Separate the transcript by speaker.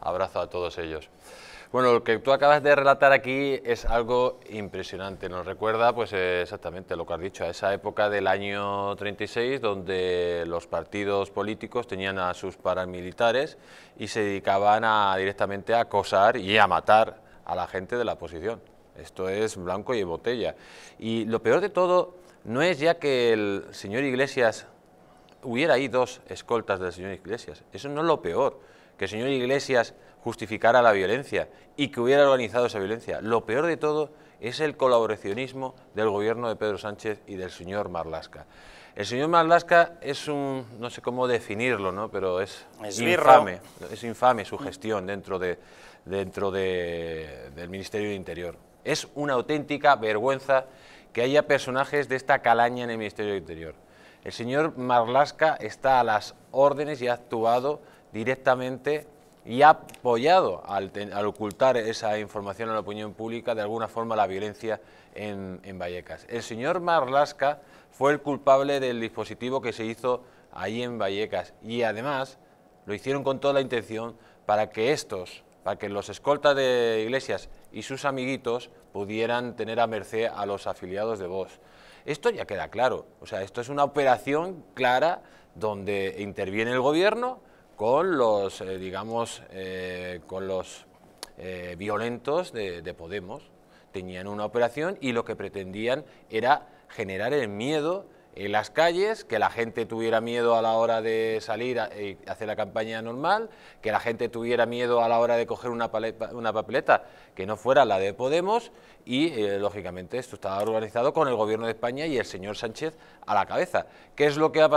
Speaker 1: abrazo a todos ellos. Bueno, lo que tú acabas de relatar aquí es algo impresionante. Nos recuerda, pues eh, exactamente lo que has dicho, a esa época del año 36, donde los partidos políticos tenían a sus paramilitares y se dedicaban directamente a acosar y a matar a la gente de la oposición. Esto es blanco y botella. Y lo peor de todo no es ya que el señor Iglesias hubiera ahí dos escoltas del señor Iglesias. Eso no es lo peor, que el señor Iglesias justificara la violencia y que hubiera organizado esa violencia. Lo peor de todo es el colaboracionismo del gobierno de Pedro Sánchez y del señor Marlasca. El señor Marlasca es un, no sé cómo definirlo, ¿no? pero es, infame, su gestión dentro, de, dentro del Ministerio del Interior. Es una auténtica vergüenza que haya personajes de esta calaña en el Ministerio del Interior. El señor Marlasca está a las órdenes y ha actuado directamente y ha apoyado al, ocultar esa información a la opinión pública de alguna forma la violencia en, en, Vallecas. El señor Marlasca fue el culpable del dispositivo que se hizo ahí en Vallecas y además lo hicieron con toda la intención para que estos para que los escoltas de Iglesias y sus amiguitos pudieran tener a merced a los afiliados de Vos. Esto ya queda claro, o sea, esto es una operación clara donde interviene el gobierno con los, eh, digamos, eh, con los eh, violentos de Podemos. Tenían una operación y lo que pretendían era generar el miedo en las calles, que la gente tuviera miedo a la hora de salir y eh, hacer la campaña normal, que la gente tuviera miedo a la hora de coger una, papeleta que no fuera la de Podemos y, eh, lógicamente, esto estaba organizado con el Gobierno de España y el señor Sánchez a la cabeza. ¿Qué es lo que ha pasado?